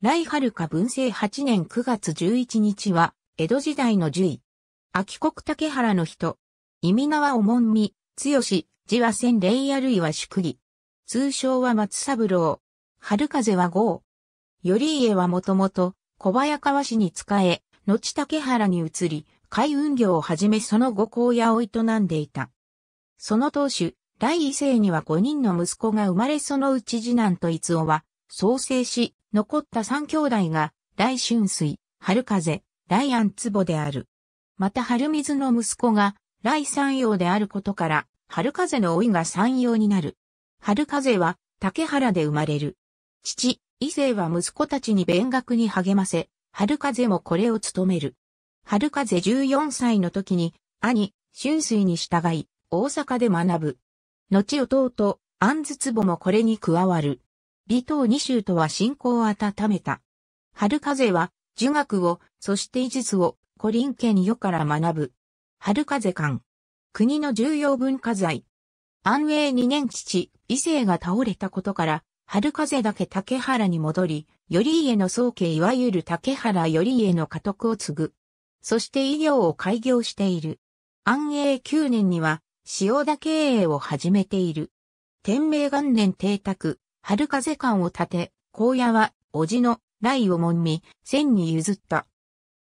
来春か文政8年9月11日は、江戸時代の樹位。秋国竹原の人。意味川おもんみ、つよし、字は千礼やるいは宿儀。通称は松三郎。春風は豪頼家はもともと、小早川市に仕え、後竹原に移り、海運業をはじめその後荒野を営んでいた。その当主、来伊勢には五人の息子が生まれそのうち次男と逸夫は、創生し、残った三兄弟が、大春水、春風、大安壺である。また春水の息子が、来山陽であることから、春風の老いが山陽になる。春風は、竹原で生まれる。父、伊勢は息子たちに勉学に励ませ、春風もこれを務める。春風14歳の時に、兄、春水に従い、大阪で学ぶ。後弟、安津壺もこれに加わる。李東二州とは信仰を温めた。春風は、儒学を、そして医術を、古林家によから学ぶ。春風館。国の重要文化財。安永二年父、伊勢が倒れたことから、春風だけ竹原に戻り、頼家の宗家いわゆる竹原頼家の家督を継ぐ。そして医療を開業している。安永九年には、塩田経営を始めている。天明元年邸宅、春風館を建て、荒野は、叔父の、雷をもんみ、千に譲った。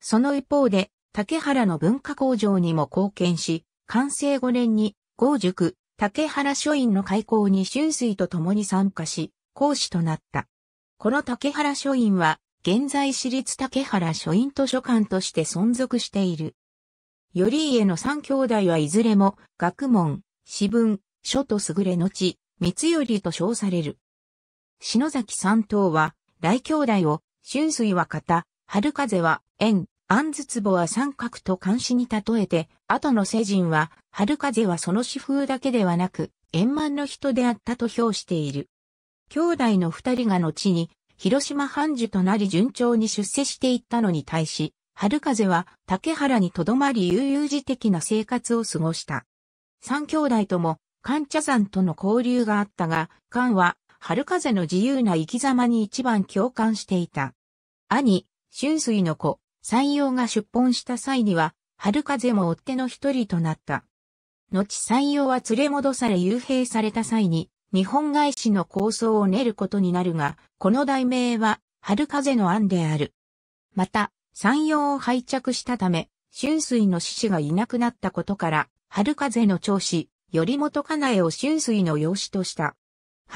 その一方で、竹原の文化工場にも貢献し、完成5年に、豪塾、竹原書院の開校に春水と共に参加し、講師となった。この竹原書院は、現在私立竹原書院図書館として存続している。頼家の三兄弟はいずれも、学問、私文、書と優れのち、三頼と称される。篠崎三等は、大兄弟を、春水は型、春風は縁、安筒壺は三角と監視に例えて、後の世人は、春風はその詩風だけではなく、円満の人であったと評している。兄弟の二人が後に、広島藩主となり順調に出世していったのに対し、春風は竹原にとどまり悠々自適な生活を過ごした。三兄弟とも、関茶山との交流があったが、関は春風の自由な生き様に一番共感していた。兄、春水の子、山陽が出奔した際には、春風も追っ手の一人となった。後山陽は連れ戻され幽閉された際に、日本返しの構想を練ることになるが、この題名は、春風の案である。また、山陽を拝着したため、春水の獅士がいなくなったことから、春風の長子、頼元かなえを春水の養子とした。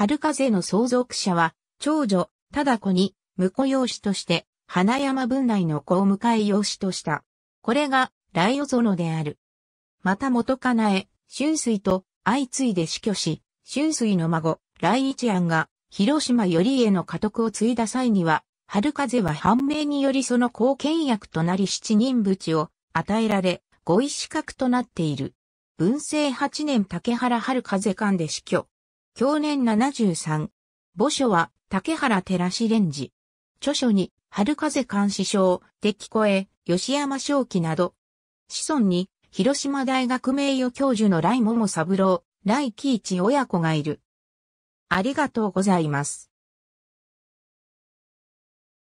春風の相続者は、長女、忠子に、婿養子として、花山文内の子を迎え養子とした。これが、来与園である。また元かなえ、春水と相次いで死去し、春水の孫、来一庵が、広島よりへの家督を継いだ際には、春風は判明によりその後見役となり七人淵を与えられ、五位資格となっている。文政八年竹原春風官で死去。享年73。墓所は竹原寺志蓮寺。著書に、春風監視症、敵声、吉山正記など、子孫に、広島大学名誉教授の来桃三郎、来喜一親子がいる。ありがとうございます。